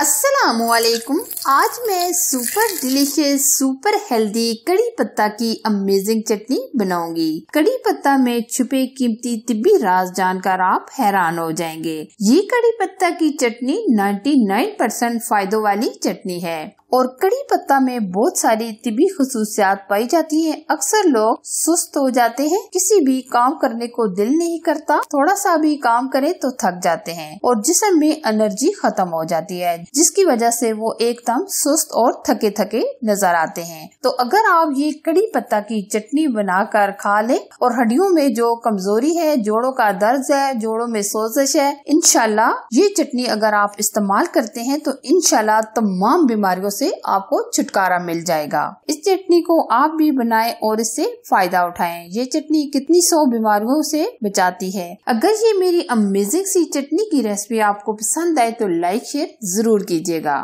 असलकुम आज मैं सुपर डिलीशियस सुपर हेल्दी कड़ी पत्ता की अमेजिंग चटनी बनाऊंगी कड़ी पत्ता में छुपे कीमती तिब्बी राज जानकर आप हैरान हो जाएंगे ये कड़ी पत्ता की चटनी 99% फायदों वाली चटनी है और कड़ी पत्ता में बहुत सारी तिबी खसूसियात पाई जाती है अक्सर लोग सुस्त हो जाते हैं किसी भी काम करने को दिल नहीं करता थोड़ा सा भी काम करे तो थक जाते हैं और जिसम में एनर्जी खत्म हो जाती है जिसकी वजह से वो एकदम सुस्त और थके थके नजर आते हैं तो अगर आप ये कड़ी पत्ता की चटनी बनाकर खा ले और हड्डियों में जो कमजोरी है जोड़ों का दर्द है जोड़ों में सोजिश है इनशाला ये चटनी अगर आप इस्तेमाल करते हैं तो इनशाला तमाम बीमारियों से आपको छुटकारा मिल जाएगा इस चटनी को आप भी बनाएं और इससे फायदा उठाएं। ये चटनी कितनी सौ बीमारियों से बचाती है अगर ये मेरी अमेजिंग सी चटनी की रेसिपी आपको पसंद आए तो लाइक शेयर जरूर कीजिएगा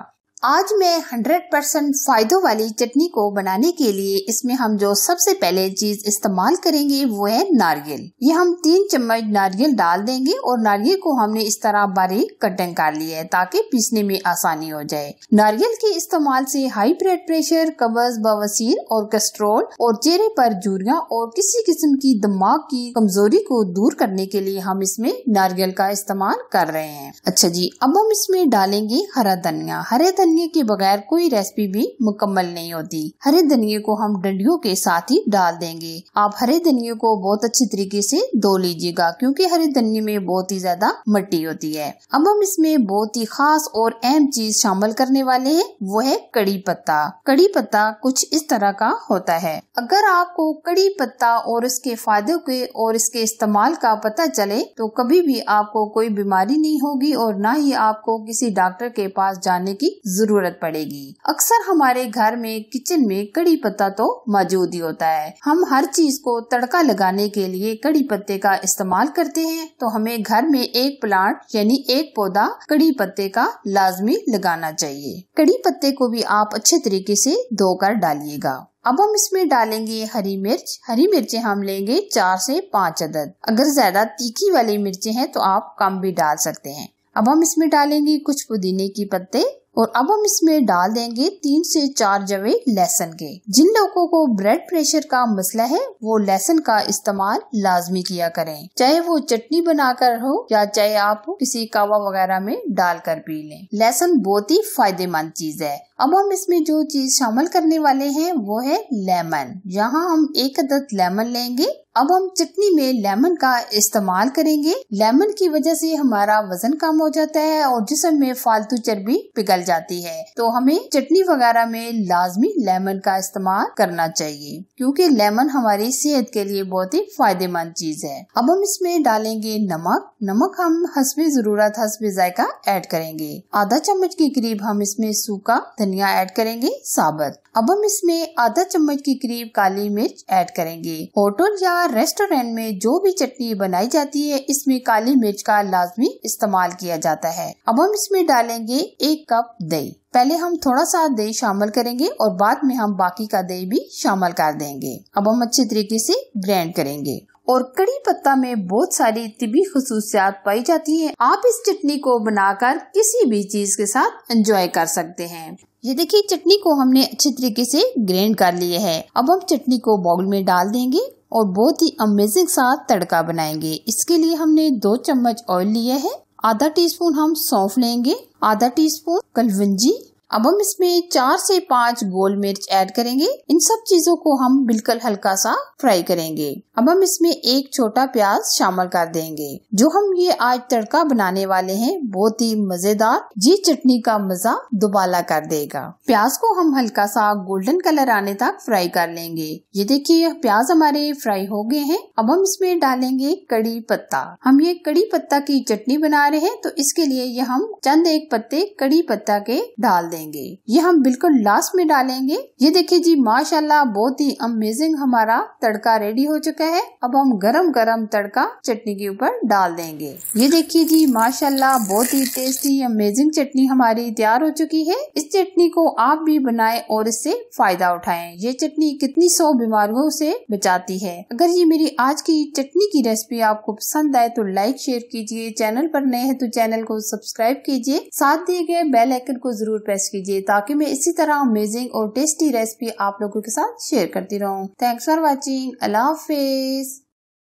आज मैं 100 परसेंट फायदों वाली चटनी को बनाने के लिए इसमें हम जो सबसे पहले चीज इस्तेमाल करेंगे वो है नारियल ये हम तीन चम्मच नारियल डाल देंगे और नारियल को हमने इस तरह बारीक कटिंग कर लिया है ताकि पीसने में आसानी हो जाए नारियल के इस्तेमाल से हाई ब्लड प्रेशर कब्ज बवसीर और कस्ट्रोल और चेहरे पर जूरिया और किसी किस्म की दिमाग की कमजोरी को दूर करने के लिए हम इसमें नारियल का इस्तेमाल कर रहे हैं अच्छा जी अब हम इसमें डालेंगे हरा धनिया हरे धनिया धनिए के बगैर कोई रेसिपी भी मुकम्मल नहीं होती हरे धनिए को हम डंडियों के साथ ही डाल देंगे आप हरे धनिए को बहुत अच्छी तरीके से धो लीजिएगा क्योंकि हरे धनिए में बहुत ही ज्यादा मट्टी होती है अब हम इसमें बहुत ही खास और अहम चीज शामिल करने वाले है वो है कड़ी पत्ता कड़ी पत्ता कुछ इस तरह का होता है अगर आपको कड़ी पत्ता और इसके फायदों के और इसके इस्तेमाल का पता चले तो कभी भी आपको कोई बीमारी नहीं होगी और ना ही आपको किसी डॉक्टर के पास जाने की जरूरत जरूरत पड़ेगी अक्सर हमारे घर में किचन में कड़ी पत्ता तो मौजूद ही होता है हम हर चीज को तड़का लगाने के लिए कड़ी पत्ते का इस्तेमाल करते हैं तो हमें घर में एक प्लांट यानी एक पौधा कड़ी पत्ते का लाजमी लगाना चाहिए कड़ी पत्ते को भी आप अच्छे तरीके से धोकर डालिएगा अब हम इसमें डालेंगे हरी मिर्च हरी मिर्चें हम लेंगे चार से पाँच अदद अगर ज्यादा तीखी वाली मिर्चें हैं तो आप कम भी डाल सकते हैं अब हम इसमें डालेंगे कुछ पुदीने की पत्ते और अब हम इसमें डाल देंगे तीन से चार जवे लहसन के जिन लोगों को ब्लड प्रेशर का मसला है वो लहसन का इस्तेमाल लाजमी किया करें चाहे वो चटनी बनाकर हो या चाहे आप किसी कावा वगैरह में डाल कर पी लें लहसन बहुत ही फायदेमंद चीज है अब हम इसमें जो चीज शामिल करने वाले हैं वो है लेमन यहाँ हम एक अदद लेमन लेंगे अब हम चटनी में लेमन का इस्तेमाल करेंगे लेमन की वजह से हमारा वजन कम हो जाता है और जिसम में फालतू चर्बी पिघल जाती है तो हमें चटनी वगैरह में लाजमी लेमन का इस्तेमाल करना चाहिए क्योंकि लेमन हमारी सेहत के लिए बहुत ही फायदेमंद चीज है अब हम इसमें डालेंगे नमक नमक हम हसबी जरूरत हसबी जायका ऐड करेंगे आधा चम्मच के करीब हम इसमें सूखा धनिया ऐड करेंगे साबत अब हम इसमें आधा चम्मच के करीब काली मिर्च ऐड करेंगे होटल या रेस्टोरेंट में जो भी चटनी बनाई जाती है इसमें काली मिर्च का लाजमी इस्तेमाल किया जाता है अब हम इसमें डालेंगे एक कप दही पहले हम थोड़ा सा दही शामिल करेंगे और बाद में हम बाकी का दही भी शामिल कर देंगे अब हम अच्छे तरीके से ग्राइंड करेंगे और कड़ी पत्ता में बहुत सारी तिबी खसूसियात पाई जाती है आप इस चटनी को बनाकर किसी भी चीज के साथ एंजॉय कर सकते हैं ये देखिए चटनी को हमने अच्छे तरीके से ग्रेंड कर लिए है अब हम चटनी को बाउल में डाल देंगे और बहुत ही अमेजिंग सा तड़का बनाएंगे इसके लिए हमने दो चम्मच ऑयल लिया है आधा टीस्पून हम सौंफ लेंगे आधा टीस्पून कलवंजी अब हम इसमें चार से पाँच गोल मिर्च ऐड करेंगे इन सब चीजों को हम बिल्कुल हल्का सा फ्राई करेंगे अब हम इसमें एक छोटा प्याज शामिल कर देंगे जो हम ये आज तड़का बनाने वाले हैं बहुत ही मजेदार जी चटनी का मजा दुबाला कर देगा प्याज को हम हल्का सा गोल्डन कलर आने तक फ्राई कर लेंगे ये देखिए प्याज हमारे फ्राई हो गए हैं अब हम इसमें डालेंगे कड़ी पत्ता हम ये कड़ी पत्ता की चटनी बना रहे हैं तो इसके लिए ये हम चंद एक पत्ते कड़ी पत्ता के डाल देंगे डालेंगे ये हम बिल्कुल लास्ट में डालेंगे ये देखिए जी माशाल्लाह बहुत ही अमेजिंग हमारा तड़का रेडी हो चुका है अब हम गरम गरम तड़का चटनी के ऊपर डाल देंगे ये देखिए जी माशाल्लाह बहुत ही टेस्टी अमेजिंग चटनी हमारी तैयार हो चुकी है इस चटनी को आप भी बनाए और इससे फायदा उठाए ये चटनी कितनी सौ बीमारियों से बचाती है अगर ये मेरी आज की चटनी की रेसिपी आपको पसंद आए तो लाइक शेयर कीजिए चैनल पर नए हैं तो चैनल को सब्सक्राइब कीजिए साथ दिए गए बेल आइकन को जरूर प्रेस कीजिए ताकि मैं इसी तरह अमेजिंग और टेस्टी रेसिपी आप लोगों के साथ शेयर करती रहूँ थैंक्स फॉर वॉचिंग अल्लाह हाफिज